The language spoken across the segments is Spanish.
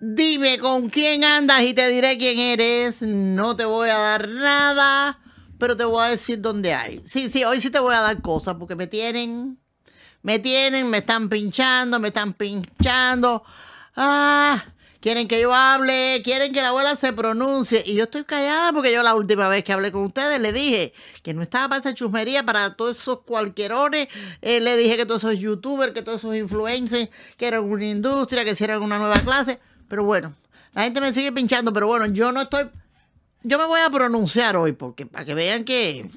Dime con quién andas y te diré quién eres. No te voy a dar nada, pero te voy a decir dónde hay. Sí, sí, hoy sí te voy a dar cosas porque me tienen. Me tienen, me están pinchando, me están pinchando. Ah, Quieren que yo hable, quieren que la abuela se pronuncie. Y yo estoy callada porque yo la última vez que hablé con ustedes le dije que no estaba para esa chusmería, para todos esos cualquierones. Eh, le dije que todos esos youtubers, que todos esos influencers, que era una industria, que hicieran una nueva clase. Pero bueno, la gente me sigue pinchando, pero bueno, yo no estoy... Yo me voy a pronunciar hoy porque para que vean que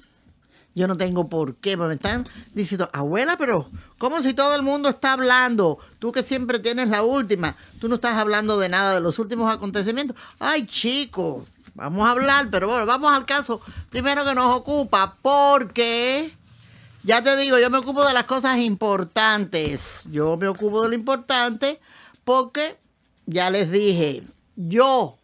yo no tengo por qué, me están diciendo, abuela, pero como si todo el mundo está hablando? Tú que siempre tienes la última, tú no estás hablando de nada de los últimos acontecimientos. Ay, chicos, vamos a hablar, pero bueno, vamos al caso primero que nos ocupa, porque ya te digo, yo me ocupo de las cosas importantes. Yo me ocupo de lo importante porque ya les dije, yo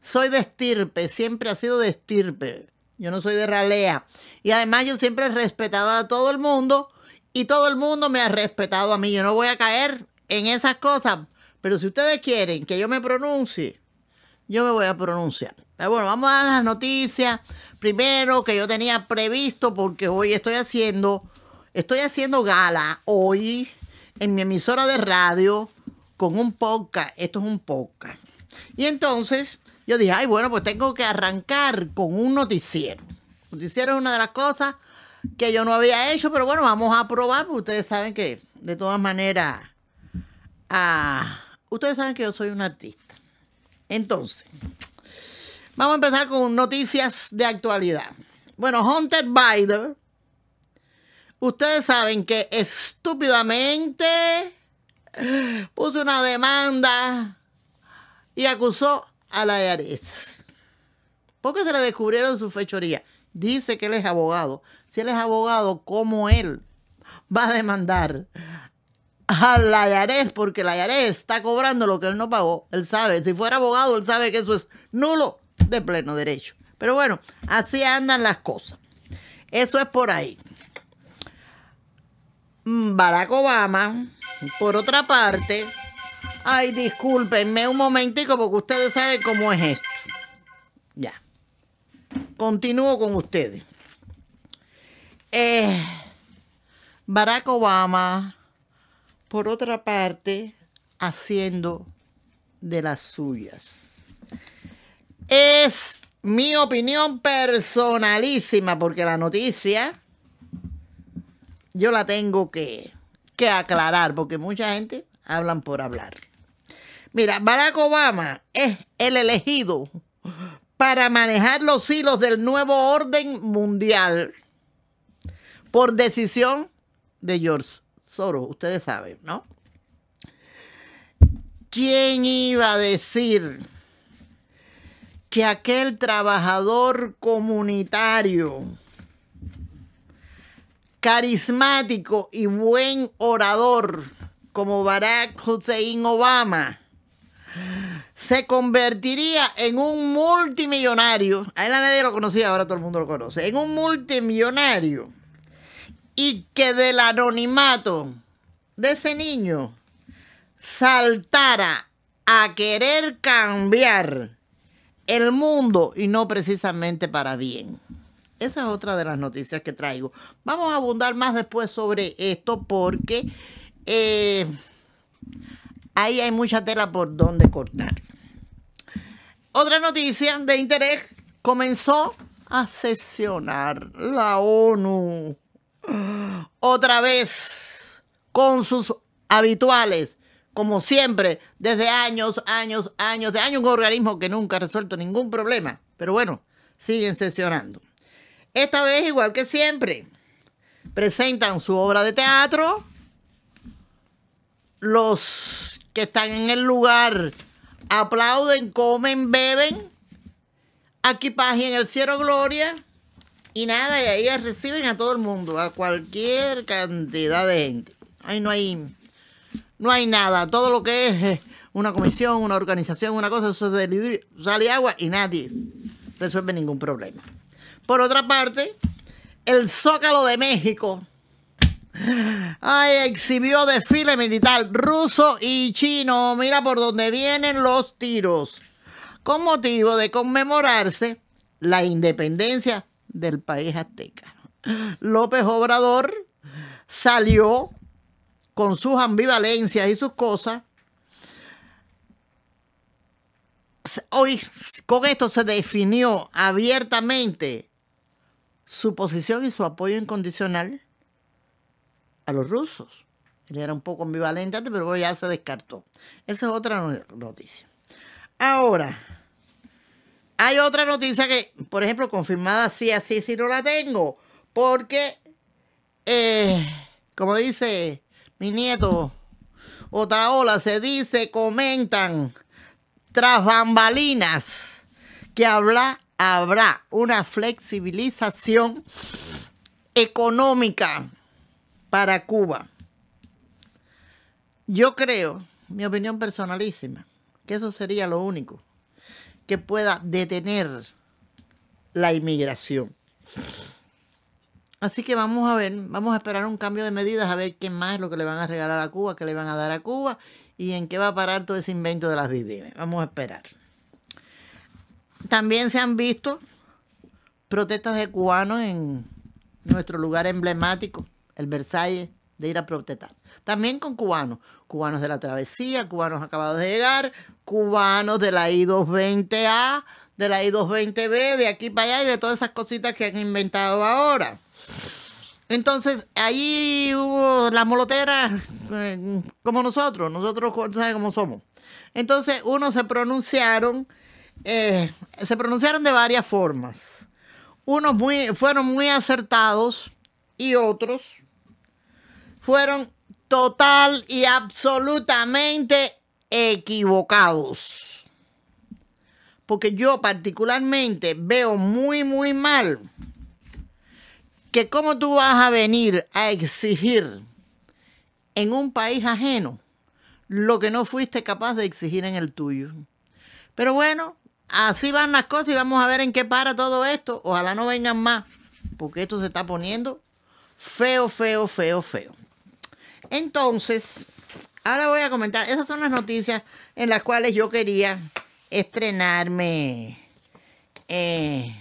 soy de estirpe, siempre ha sido de estirpe yo no soy de ralea. Y además yo siempre he respetado a todo el mundo y todo el mundo me ha respetado a mí. Yo no voy a caer en esas cosas. Pero si ustedes quieren que yo me pronuncie, yo me voy a pronunciar. Pero bueno, vamos a dar las noticias. Primero que yo tenía previsto porque hoy estoy haciendo, estoy haciendo gala hoy en mi emisora de radio con un podcast. Esto es un podcast. Y entonces yo dije, ay, bueno, pues tengo que arrancar con un noticiero. Noticiero es una de las cosas que yo no había hecho, pero bueno, vamos a probar, porque ustedes saben que, de todas maneras, ah, ustedes saben que yo soy un artista. Entonces, vamos a empezar con noticias de actualidad. Bueno, Hunter Biden, ustedes saben que estúpidamente puso una demanda y acusó a la ¿Por Porque se le descubrieron su fechoría. Dice que él es abogado. Si él es abogado, ¿cómo él va a demandar a la Yarez Porque la Yarez está cobrando lo que él no pagó. Él sabe, si fuera abogado, él sabe que eso es nulo de pleno derecho. Pero bueno, así andan las cosas. Eso es por ahí. Barack Obama, por otra parte, Ay, discúlpenme un momentico porque ustedes saben cómo es esto. Ya. Continúo con ustedes. Eh, Barack Obama, por otra parte, haciendo de las suyas. Es mi opinión personalísima porque la noticia yo la tengo que, que aclarar porque mucha gente hablan por hablar. Mira, Barack Obama es el elegido para manejar los hilos del nuevo orden mundial por decisión de George Soros, ustedes saben, ¿no? ¿Quién iba a decir que aquel trabajador comunitario, carismático y buen orador como Barack Hussein Obama, se convertiría en un multimillonario. A él nadie lo conocía, ahora todo el mundo lo conoce. En un multimillonario. Y que del anonimato de ese niño saltara a querer cambiar el mundo y no precisamente para bien. Esa es otra de las noticias que traigo. Vamos a abundar más después sobre esto porque eh, ahí hay mucha tela por donde cortar. Otra noticia de interés comenzó a sesionar la ONU. Otra vez con sus habituales, como siempre, desde años, años, años, de años, un organismo que nunca ha resuelto ningún problema. Pero bueno, siguen sesionando. Esta vez, igual que siempre, presentan su obra de teatro. Los que están en el lugar aplauden, comen, beben, aquí en el cielo gloria. Y nada, y ahí reciben a todo el mundo, a cualquier cantidad de gente. Ahí no hay, no hay nada. Todo lo que es eh, una comisión, una organización, una cosa, eso sale agua y nadie resuelve ningún problema. Por otra parte, el Zócalo de México Ay, exhibió desfile militar ruso y chino. Mira por donde vienen los tiros. Con motivo de conmemorarse la independencia del país azteca. López Obrador salió con sus ambivalencias y sus cosas. Hoy con esto se definió abiertamente su posición y su apoyo incondicional a los rusos. Él era un poco ambivalente antes, pero ya se descartó. Esa es otra noticia. Ahora, hay otra noticia que, por ejemplo, confirmada sí, así, sí no la tengo, porque, eh, como dice mi nieto, Otaola, se dice, comentan, tras bambalinas, que habrá una flexibilización económica para Cuba. Yo creo, mi opinión personalísima, que eso sería lo único que pueda detener la inmigración. Así que vamos a ver, vamos a esperar un cambio de medidas, a ver qué más es lo que le van a regalar a Cuba, qué le van a dar a Cuba y en qué va a parar todo ese invento de las viviendas. Vamos a esperar. También se han visto protestas de cubanos en nuestro lugar emblemático, el Versalles de ir a protestar. También con cubanos, cubanos de la travesía, cubanos acabados de llegar, cubanos de la I-220A, de la I-220B, de aquí para allá y de todas esas cositas que han inventado ahora. Entonces, ahí hubo la molotera eh, como nosotros, nosotros sabes cómo somos. Entonces, unos se pronunciaron, eh, se pronunciaron de varias formas. Unos muy, fueron muy acertados y otros fueron total y absolutamente equivocados. Porque yo particularmente veo muy, muy mal que cómo tú vas a venir a exigir en un país ajeno lo que no fuiste capaz de exigir en el tuyo. Pero bueno, así van las cosas y vamos a ver en qué para todo esto. Ojalá no vengan más, porque esto se está poniendo feo, feo, feo, feo. Entonces, ahora voy a comentar, esas son las noticias en las cuales yo quería estrenarme eh,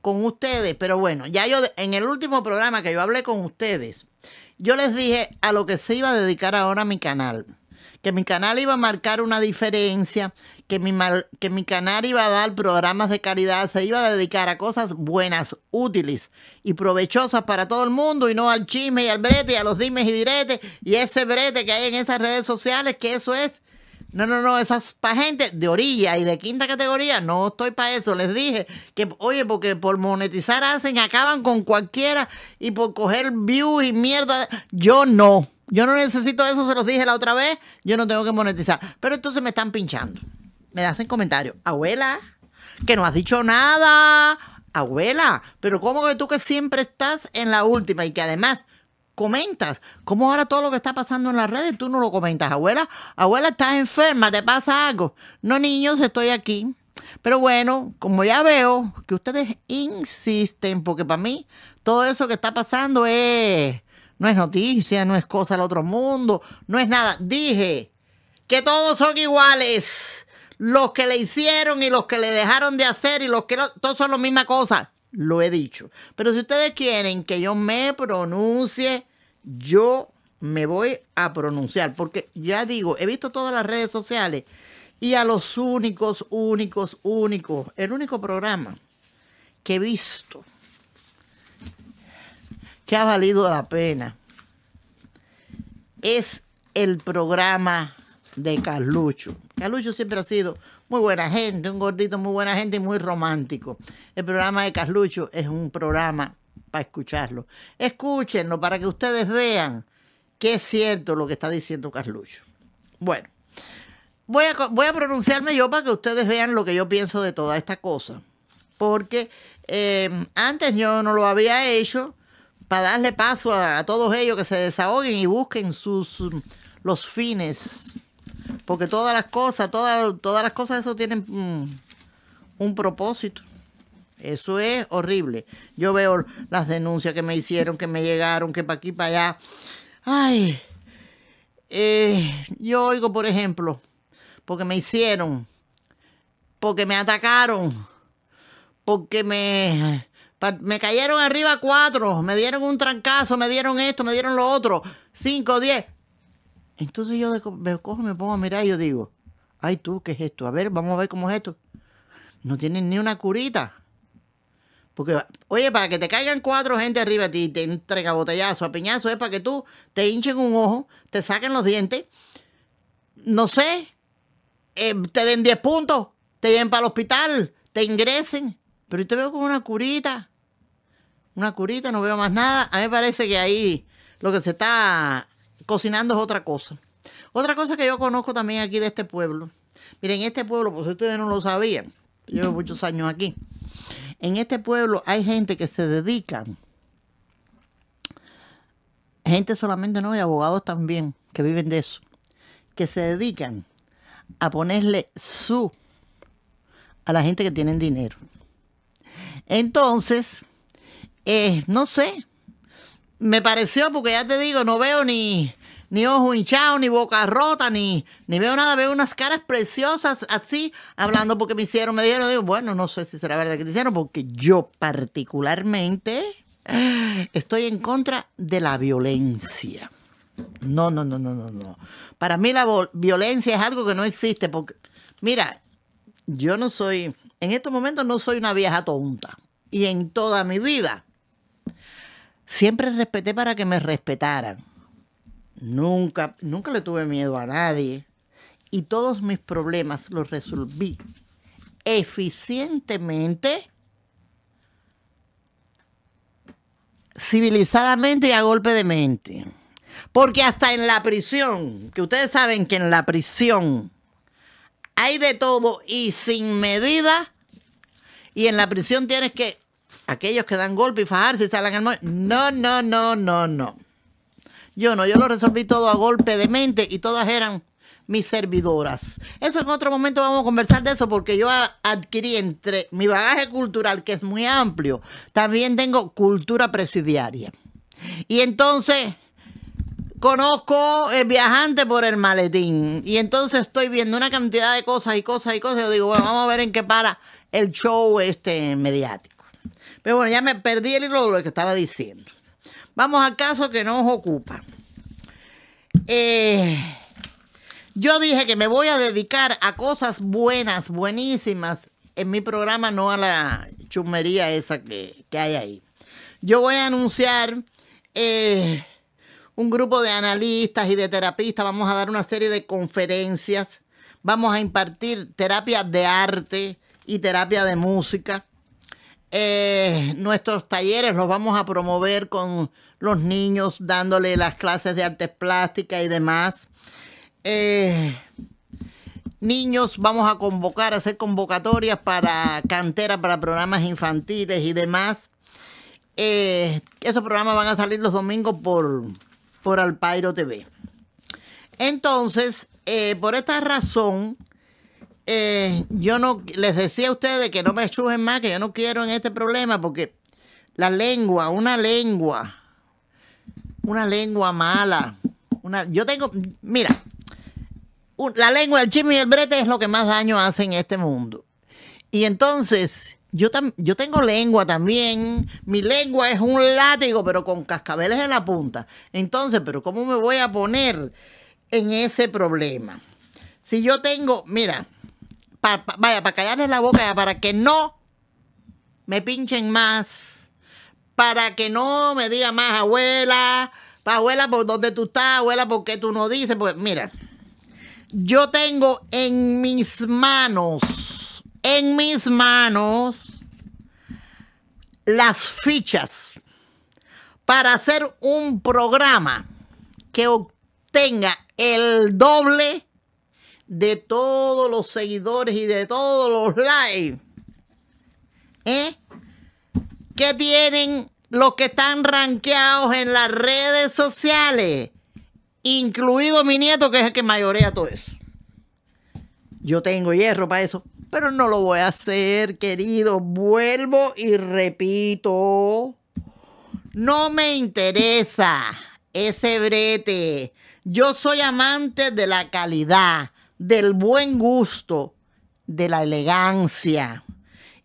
con ustedes. Pero bueno, ya yo en el último programa que yo hablé con ustedes, yo les dije a lo que se iba a dedicar ahora mi canal que mi canal iba a marcar una diferencia, que mi, que mi canal iba a dar programas de caridad, se iba a dedicar a cosas buenas, útiles y provechosas para todo el mundo y no al chisme y al brete y a los dimes y diretes y ese brete que hay en esas redes sociales, que eso es... No, no, no, esas pa' gente de orilla y de quinta categoría, no estoy para eso. Les dije que, oye, porque por monetizar hacen, acaban con cualquiera y por coger views y mierda. Yo no. Yo no necesito eso, se los dije la otra vez. Yo no tengo que monetizar. Pero entonces me están pinchando. Me hacen comentarios. Abuela, que no has dicho nada. Abuela, pero ¿cómo que tú que siempre estás en la última y que además comentas? ¿Cómo ahora todo lo que está pasando en las redes tú no lo comentas? Abuela, abuela, estás enferma, te pasa algo. No, niños, estoy aquí. Pero bueno, como ya veo que ustedes insisten, porque para mí todo eso que está pasando es no es noticia, no es cosa del otro mundo, no es nada. Dije que todos son iguales. Los que le hicieron y los que le dejaron de hacer y los que... todos son la misma cosa. Lo he dicho. Pero si ustedes quieren que yo me pronuncie, yo me voy a pronunciar. Porque ya digo, he visto todas las redes sociales y a los únicos, únicos, únicos, el único programa que he visto que ha valido la pena es el programa de Carlucho. Carlucho siempre ha sido muy buena gente, un gordito muy buena gente y muy romántico. El programa de Carlucho es un programa para escucharlo. Escúchenlo para que ustedes vean qué es cierto lo que está diciendo Carlucho. Bueno, voy a, voy a pronunciarme yo para que ustedes vean lo que yo pienso de toda esta cosa. Porque eh, antes yo no lo había hecho para darle paso a, todos ellos que se desahoguen y busquen sus, los fines. Porque todas las cosas, todas, todas las cosas eso tienen mm, un propósito. Eso es horrible. Yo veo las denuncias que me hicieron, que me llegaron, que para aquí, para allá. Ay, eh, yo oigo, por ejemplo, porque me hicieron, porque me atacaron, porque me me cayeron arriba cuatro, me dieron un trancazo, me dieron esto, me dieron lo otro, cinco, diez. Entonces yo me cojo, me pongo a mirar y yo digo, ay tú, ¿qué es esto? A ver, vamos a ver cómo es esto. No tienen ni una curita. Porque, oye, para que te caigan cuatro gente arriba a ti, te entrega botellazo, a piñazo, es para que tú te hinchen un ojo, te saquen los dientes, no sé, eh, te den diez puntos, te lleven para el hospital, te ingresen. Pero yo te veo con una curita una curita, no veo más nada. A mí me parece que ahí lo que se está cocinando es otra cosa. Otra cosa que yo conozco también aquí de este pueblo. Miren, este pueblo, por pues si ustedes no lo sabían, yo llevo muchos años aquí. En este pueblo hay gente que se dedica, gente solamente no, y abogados también, que viven de eso, que se dedican a ponerle su a la gente que tienen dinero. Entonces, eh, no sé. Me pareció, porque ya te digo, no veo ni, ni ojo hinchado, ni boca rota, ni, ni veo nada. Veo unas caras preciosas así, hablando porque me hicieron, me dijeron, digo, bueno, no sé si será verdad que te hicieron, porque yo particularmente eh, estoy en contra de la violencia. No, no, no, no, no, no. Para mí la violencia es algo que no existe, porque, mira, yo no soy, en estos momentos no soy una vieja tonta. Y en toda mi vida Siempre respeté para que me respetaran. Nunca, nunca le tuve miedo a nadie. Y todos mis problemas los resolví eficientemente, civilizadamente y a golpe de mente. Porque hasta en la prisión, que ustedes saben que en la prisión hay de todo y sin medida, y en la prisión tienes que aquellos que dan golpe y fajarse y salen al No, no, no, no, no. Yo no, yo lo resolví todo a golpe de mente y todas eran mis servidoras. Eso en otro momento vamos a conversar de eso porque yo adquirí entre mi bagaje cultural, que es muy amplio, también tengo cultura presidiaria. Y entonces conozco el eh, viajante por el maletín y entonces estoy viendo una cantidad de cosas y cosas y cosas. yo digo, bueno, vamos a ver en qué para el show este mediático. Pero bueno, ya me perdí el hilo de lo que estaba diciendo. Vamos al caso que nos ocupa. Eh, yo dije que me voy a dedicar a cosas buenas, buenísimas, en mi programa, no a la chumería esa que, hay ahí. Yo voy a anunciar eh, un grupo de analistas y de terapistas. Vamos a dar una serie de conferencias. Vamos a impartir terapias de arte y terapia de música. Eh, nuestros talleres los vamos a promover con los niños, dándole las clases de artes plásticas y demás. Eh, niños, vamos a convocar, a hacer convocatorias para canteras, para programas infantiles y demás. Eh, esos programas van a salir los domingos por, por Alpairo TV. Entonces, por esta razón, eh, yo no les decía a ustedes que no me chujen más, que yo no quiero en este problema, porque la lengua, una lengua, una lengua mala. Una, yo tengo, mira, la lengua del chisme y el brete es lo que más daño hace en este mundo. Y entonces, yo, yo tengo lengua también. Mi lengua es un látigo, pero con cascabeles en la punta. Entonces, pero ¿cómo me voy a poner en ese problema? Si yo tengo, mira, vaya, para callarles la boca, para que no me pinchen más, para que no me diga más, abuela, abuela, ¿por dónde tú estás? Abuela, ¿por qué tú no dices? Pues mira, yo tengo en mis manos, en mis manos, las fichas para hacer un programa que obtenga el doble de todos los seguidores y de todos los likes. ¿Eh? ¿Qué tienen los que están ranqueados en las redes sociales? Incluido mi nieto, que es el que mayorea todo eso. Yo tengo hierro para eso, pero no lo voy a hacer, querido. Vuelvo y repito. No me interesa ese brete. Yo soy amante de la calidad del buen gusto, de la elegancia.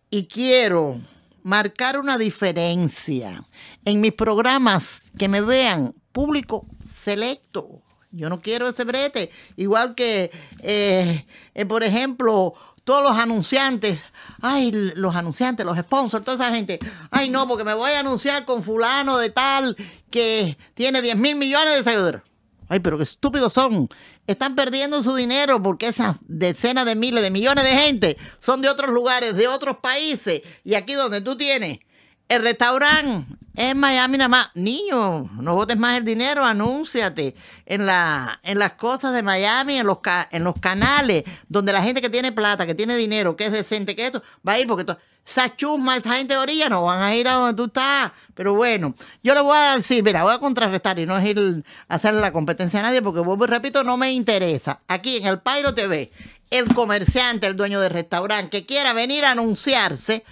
Y quiero marcar una diferencia en mis programas que me vean público selecto. Yo no quiero ese brete. Igual que, eh, eh, por ejemplo, todos los anunciantes. Ay, los anunciantes, los sponsors, toda esa gente. Ay, no, porque me voy a anunciar con fulano de tal que tiene 10 mil millones de seguidores. Ay, pero qué estúpidos son. Están perdiendo su dinero porque esas decenas de miles, de millones de gente son de otros lugares, de otros países. Y aquí donde tú tienes el restaurante, en Miami nada más. Niño, no votes más el dinero, anúnciate en, la, en las cosas de Miami, en los, en los canales, donde la gente que tiene plata, que tiene dinero, que es decente, que eso, va a ir porque esa chusma, esa gente de orilla no van a ir a donde tú estás. Pero bueno, yo le voy a decir, mira, voy a contrarrestar y no es ir a hacerle la competencia a nadie porque vuelvo y repito, no me interesa. Aquí en el Pairo TV, el comerciante, el dueño del restaurante que quiera venir a anunciarse,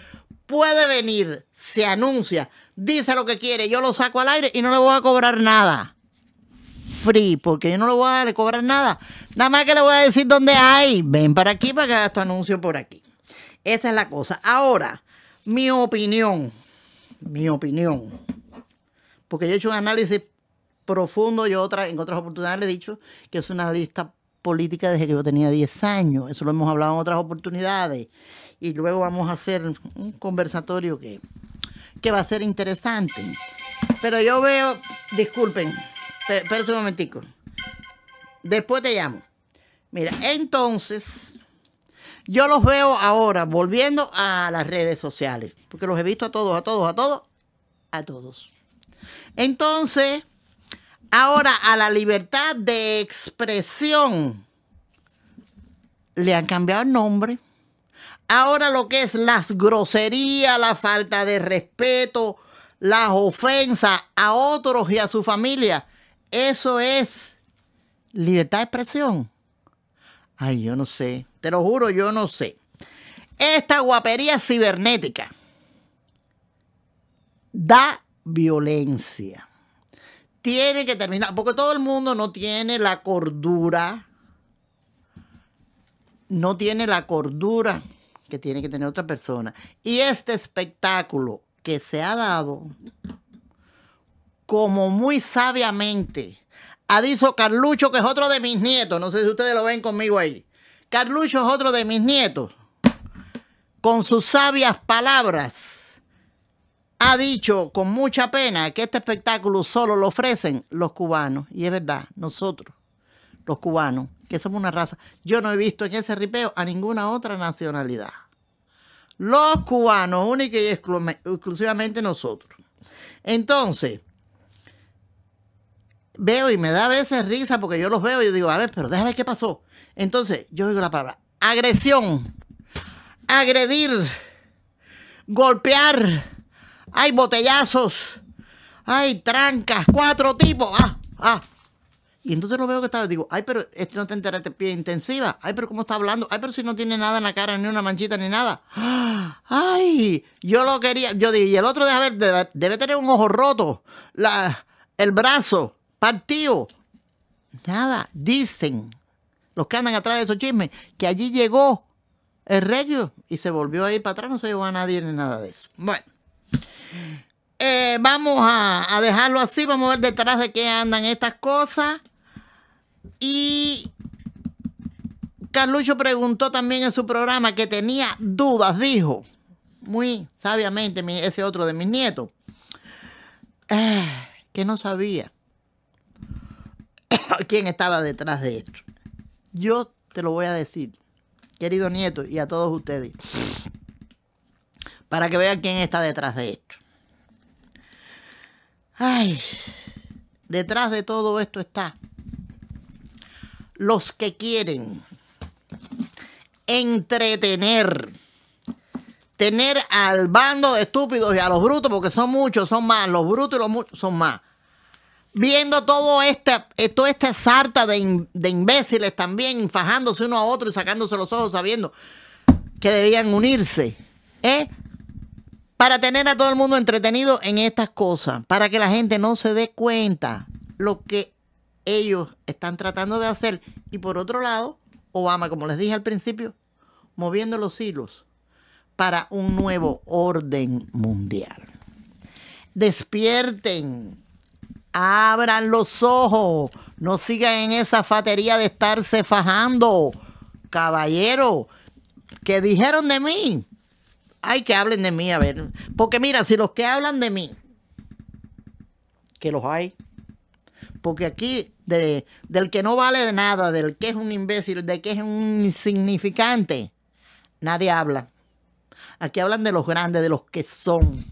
puede venir, se anuncia dice lo que quiere, yo lo saco al aire y no le voy a cobrar nada. Free, porque yo no le voy a cobrar nada. Nada más que le voy a decir dónde hay. Ven para aquí para que haga tu anuncio por aquí. Esa es la cosa. Ahora, mi opinión, mi opinión, porque yo he hecho un análisis profundo, yo otra, en otras oportunidades le he dicho que es una lista política desde que yo tenía 10 años. Eso lo hemos hablado en otras oportunidades. Y luego vamos a hacer un conversatorio que que va a ser interesante. Pero yo veo, disculpen, espérense un momentico. Después te llamo. Mira, entonces, yo los veo ahora volviendo a las redes sociales, porque los he visto a todos, a todos, a todos, a todos. Entonces, ahora a la libertad de expresión le han cambiado el nombre. Ahora lo que es las groserías, la falta de respeto, las ofensas a otros y a su familia, eso es libertad de expresión. Ay, yo no sé, te lo juro, yo no sé. Esta guapería cibernética da violencia. Tiene que terminar, porque todo el mundo no tiene la cordura. No tiene la cordura que tiene que tener otra persona. Y este espectáculo que se ha dado, como muy sabiamente, ha dicho Carlucho, que es otro de mis nietos, no sé si ustedes lo ven conmigo ahí. Carlucho es otro de mis nietos. Con sus sabias palabras, ha dicho con mucha pena que este espectáculo solo lo ofrecen los cubanos. Y es verdad, nosotros los cubanos, que somos una raza. Yo no he visto en ese ripeo a ninguna otra nacionalidad. Los cubanos, únicos y exclusivamente nosotros. Entonces, veo y me da a veces risa porque yo los veo y digo, a ver, pero déjame ver qué pasó. Entonces, yo digo la palabra agresión, agredir, golpear, hay botellazos, hay trancas, cuatro tipos. Ah, ah, y entonces lo veo que estaba, digo, ay, pero este no está en terapia intensiva. Ay, pero cómo está hablando. Ay, pero si no tiene nada en la cara, ni una manchita, ni nada. Ay, yo lo quería. Yo dije, y el otro, deja ver, debe, tener un ojo roto, la, el brazo partido. Nada, dicen los que andan atrás de esos chismes, que allí llegó el regio y se volvió ahí para atrás, no se llevó a nadie ni nada de eso. Bueno. Eh, vamos a dejarlo así, vamos a ver detrás de qué andan estas cosas. Y Carlucho preguntó también en su programa que tenía dudas, dijo, muy sabiamente ese otro de mis nietos, ah, que no sabía quién estaba detrás de esto. Yo te lo voy a decir, querido nieto, y a todos ustedes, para que vean quién está detrás de esto. Ay, detrás de todo esto está los que quieren entretener, tener al bando de estúpidos y a los brutos, porque son muchos, son más, los brutos y los muchos son más. Viendo todo esta, eh, toda esta sarta de, imbéciles también, fajándose uno a otro y sacándose los ojos sabiendo que debían unirse, ¿eh? Para tener a todo el mundo entretenido en estas cosas, para que la gente no se dé cuenta lo que ellos están tratando de hacer. Y por otro lado, Obama, como les dije al principio, moviendo los hilos para un nuevo orden mundial. Despierten, abran los ojos, no sigan en esa fatería de estarse fajando. Caballero, ¿qué dijeron de mí? Hay que hablen de mí, a ver. Porque mira, si los que hablan de mí, que los hay, porque aquí del que no vale de nada, del que es un imbécil, del que es un insignificante, nadie habla. Aquí hablan de los grandes, de los que son.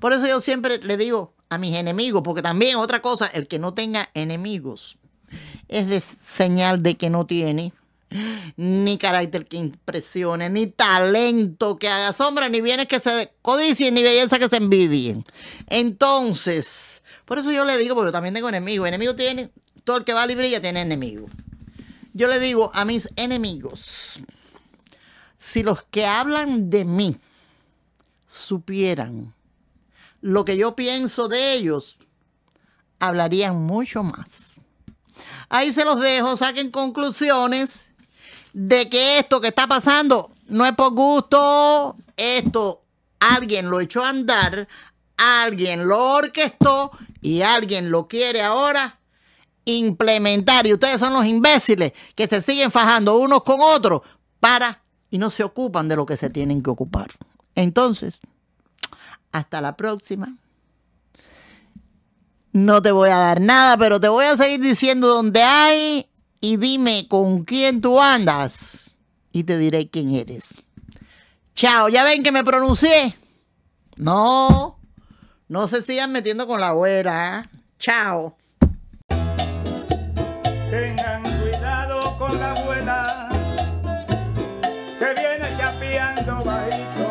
Por eso yo siempre le digo a mis enemigos, porque también otra cosa, el que no tenga enemigos es de señal de que no tiene ni carácter que impresione, ni talento que haga sombra, ni bienes que se codicien, ni belleza que se envidien. Entonces, por eso yo le digo, porque yo también tengo enemigos. Enemigo tiene, todo el que va y brilla tiene enemigos. Yo le digo a mis enemigos, si los que hablan de mí supieran lo que yo pienso de ellos, hablarían mucho más. Ahí se los dejo, saquen conclusiones de que esto que está pasando no es por gusto, esto alguien lo echó a andar, alguien lo orquestó y alguien lo quiere ahora implementar. Y ustedes son los imbéciles que se siguen fajando unos con otros para y no se ocupan de lo que se tienen que ocupar. Entonces, hasta la próxima. No te voy a dar nada, pero te voy a seguir diciendo dónde hay y dime con quién tú andas y te diré quién eres. Chao, ya ven que me pronuncié. No. No se sigan metiendo con la abuela. Chao. Tengan cuidado con la abuela que viene chapeando bajito.